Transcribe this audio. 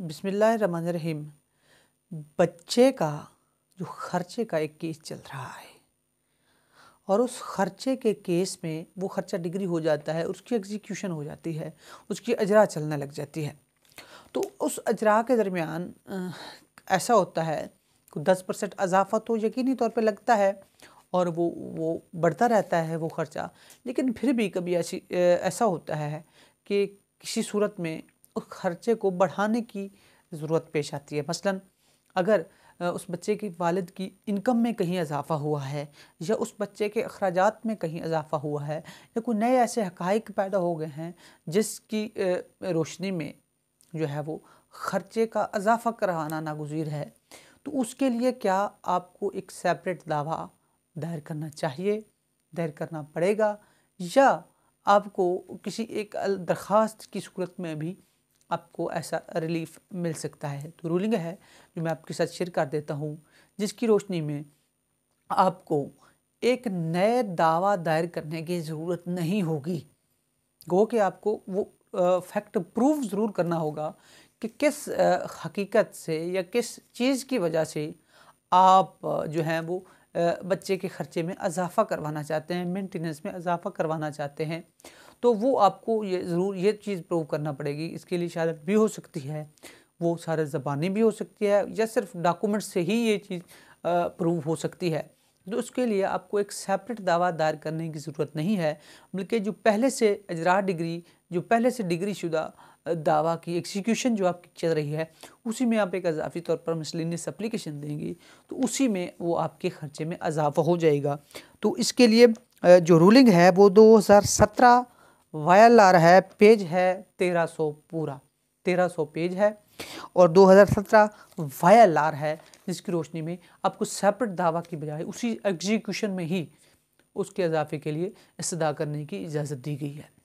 बिसमीम बच्चे का जो खर्चे का एक केस चल रहा है और उस खर्चे के केस में वो खर्चा डिग्री हो जाता है उसकी एग्जीक्यूशन हो जाती है उसकी अजरा चलने लग जाती है तो उस अजरा के दरमियान ऐसा होता है कि दस परसेंट अजाफा तो यकीनी तौर पे लगता है और वो वो बढ़ता रहता है वो ख़र्चा लेकिन फिर भी कभी ऐसी ऐसा होता है कि किसी सूरत में उस खर्चे को बढ़ाने की ज़रूरत पेश आती है मसलन अगर उस बच्चे की वालद की इनकम में कहीं इजाफ़ा हुआ है या उस बच्चे के अखराज में कहीं इजाफ़ा हुआ है या कोई नए ऐसे हक़ पैदा हो गए हैं जिसकी रोशनी में जो है वो ख़र्चे का अजाफा करवाना नागजीर है तो उसके लिए क्या आपको एक सेपरेट दावा दायर करना चाहिए दायर करना पड़ेगा या आपको किसी एक दरख्वास्त की सूरत में भी आपको ऐसा रिलीफ मिल सकता है तो रूलिंग है जो मैं आपके साथ शेयर कर देता हूँ जिसकी रोशनी में आपको एक नए दावा दायर करने की ज़रूरत नहीं होगी गो के आपको वो फैक्ट प्रूव ज़रूर करना होगा कि किस हकीकत से या किस चीज़ की वजह से आप जो हैं वो बच्चे के ख़र्चे में इजाफ़ा करवाना चाहते हैं मेंटेनेंस में इजाफ़ा करवाना चाहते हैं तो वो आपको ये ज़रूर ये चीज़ प्रूव करना पड़ेगी इसके लिए शहादत भी हो सकती है वो सारे ज़बानी भी हो सकती है या सिर्फ डॉक्यूमेंट से ही ये चीज़ प्रूव हो सकती है तो उसके लिए आपको एक सेपरेट दावा दायर करने की ज़रूरत नहीं है बल्कि जो पहले से अजरा डिग्री जो पहले से डिग्री शुदा दावा की एक्सिक्यूशन जो आपकी चल रही है उसी में आप एक अजाफी तौर पर मिसलिनियस अप्लीकेशन देंगी तो उसी में वो आपके ख़र्चे में अजाफा हो जाएगा तो इसके लिए जो रूलिंग है वो दो हज़ार सत्रह वायल आ है पेज है 1300 पूरा 1300 पेज है और 2017 वायल आ है जिसकी रोशनी में आपको सेपरेट दावा की बजाय उसी एग्जीक्यूशन में ही उसके इजाफे के लिए इस्तः करने की इजाज़त दी गई है